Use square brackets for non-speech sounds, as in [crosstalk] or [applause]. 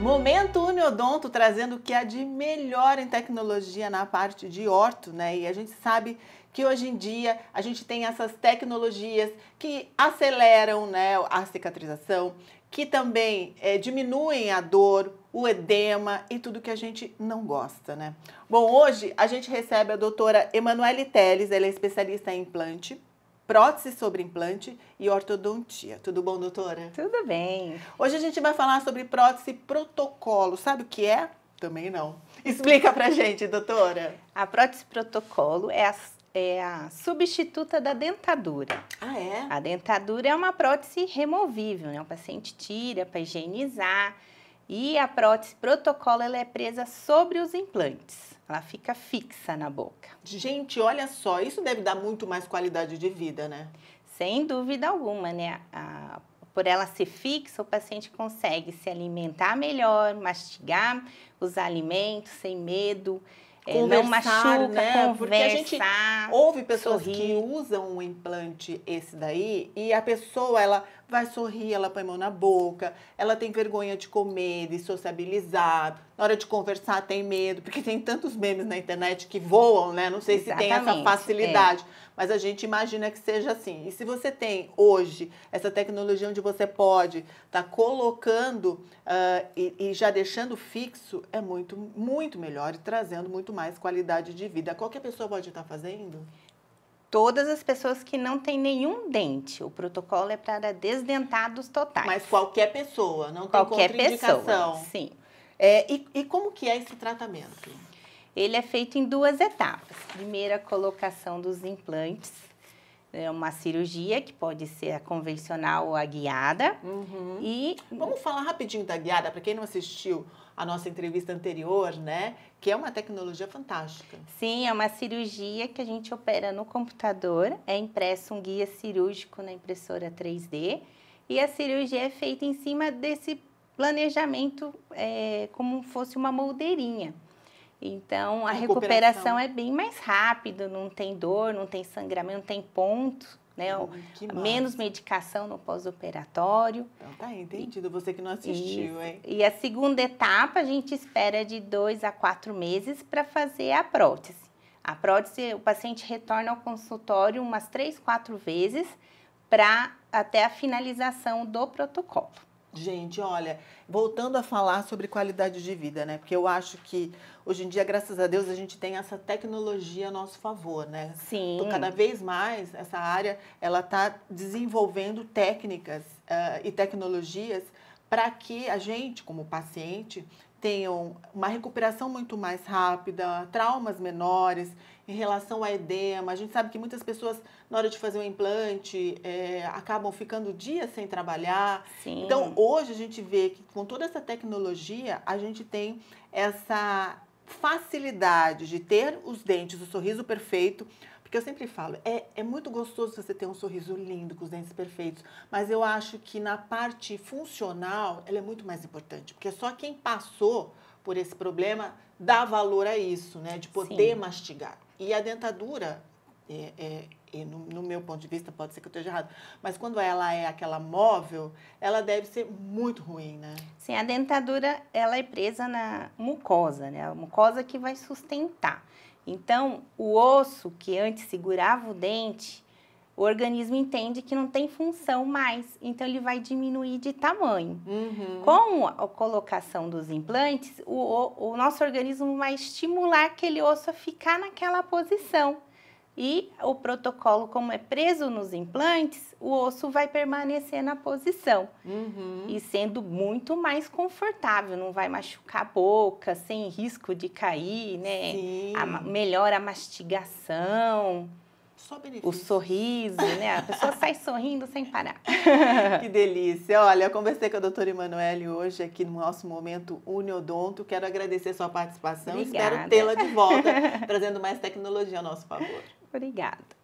Momento Uniodonto trazendo o que há de melhor em tecnologia na parte de orto, né? E a gente sabe que hoje em dia a gente tem essas tecnologias que aceleram né, a cicatrização, que também é, diminuem a dor, o edema e tudo que a gente não gosta, né? Bom, hoje a gente recebe a doutora Emanuele Teles, ela é especialista em implante, prótese sobre implante e ortodontia. Tudo bom, doutora? Tudo bem. Hoje a gente vai falar sobre prótese protocolo. Sabe o que é? Também não. Explica pra gente, doutora. A prótese protocolo é a, é a substituta da dentadura. Ah, é? A dentadura é uma prótese removível, né? O paciente tira para higienizar e a prótese protocolo ela é presa sobre os implantes. Ela fica fixa na boca. Gente, olha só, isso deve dar muito mais qualidade de vida, né? Sem dúvida alguma, né? A, por ela ser fixa, o paciente consegue se alimentar melhor, mastigar os alimentos sem medo, é, não machuca, né? Porque a gente ouve pessoas sorrir. que usam um implante esse daí e a pessoa ela vai sorrir, ela põe a mão na boca, ela tem vergonha de comer, de sociabilizar, na hora de conversar tem medo, porque tem tantos memes na internet que voam, né? Não sei Exatamente, se tem essa é. facilidade, é. mas a gente imagina que seja assim. E se você tem hoje essa tecnologia onde você pode estar tá colocando uh, e, e já deixando fixo, é muito, muito melhor e trazendo muito mais qualidade de vida. Qualquer pessoa pode estar tá fazendo? todas as pessoas que não têm nenhum dente. O protocolo é para desdentados totais. Mas qualquer pessoa, não tem qualquer pessoa. Sim. É, e, e como que é esse tratamento? Ele é feito em duas etapas. Primeira, colocação dos implantes é uma cirurgia que pode ser a convencional ou a guiada. Uhum. E vamos falar rapidinho da guiada para quem não assistiu a nossa entrevista anterior, né? Que é uma tecnologia fantástica. Sim, é uma cirurgia que a gente opera no computador, é impresso um guia cirúrgico na impressora 3D e a cirurgia é feita em cima desse planejamento é, como fosse uma moldeirinha. Então a recuperação. recuperação é bem mais rápida, não tem dor, não tem sangramento, não tem ponto. Né? Hum, menos massa. medicação no pós-operatório. Então tá entendido, você que não assistiu, e, hein? E a segunda etapa a gente espera de dois a quatro meses para fazer a prótese. A prótese, o paciente retorna ao consultório umas três, quatro vezes para até a finalização do protocolo. Gente, olha, voltando a falar sobre qualidade de vida, né? Porque eu acho que hoje em dia, graças a Deus, a gente tem essa tecnologia a nosso favor, né? Sim. Então, cada vez mais essa área ela está desenvolvendo técnicas uh, e tecnologias para que a gente, como paciente, tenham uma recuperação muito mais rápida, traumas menores em relação a edema. A gente sabe que muitas pessoas, na hora de fazer um implante, é, acabam ficando dias sem trabalhar. Sim. Então, hoje a gente vê que com toda essa tecnologia, a gente tem essa facilidade de ter os dentes, o sorriso perfeito, porque eu sempre falo, é, é muito gostoso você ter um sorriso lindo, com os dentes perfeitos, mas eu acho que na parte funcional ela é muito mais importante, porque só quem passou por esse problema dá valor a isso, né? De poder Sim. mastigar. E a dentadura, é, é, é, no, no, meu ponto de vista, pode ser que eu esteja errado, mas quando ela é aquela móvel, ela deve ser muito ruim, né? Sim, a dentadura, ela é presa na mucosa, né? A mucosa que vai sustentar. Então, o osso que antes segurava o dente, o organismo entende que não tem função mais, então ele vai diminuir de tamanho. Uhum. Com a colocação dos implantes, o, o, o nosso organismo vai estimular aquele osso a ficar naquela posição e o protocolo, como é preso nos implantes, o osso vai permanecer na posição uhum. e sendo muito mais confortável, não vai machucar a boca, sem risco de cair, né? A, melhora a mastigação. O sorriso, né? A pessoa sai sorrindo sem parar. [laughs] que delícia. Olha, eu conversei com a doutora Emanuele hoje aqui no nosso momento Uniodonto. Quero agradecer sua participação. Obrigada. Espero tê-la de volta, [laughs] trazendo mais tecnologia ao nosso favor. Obrigada.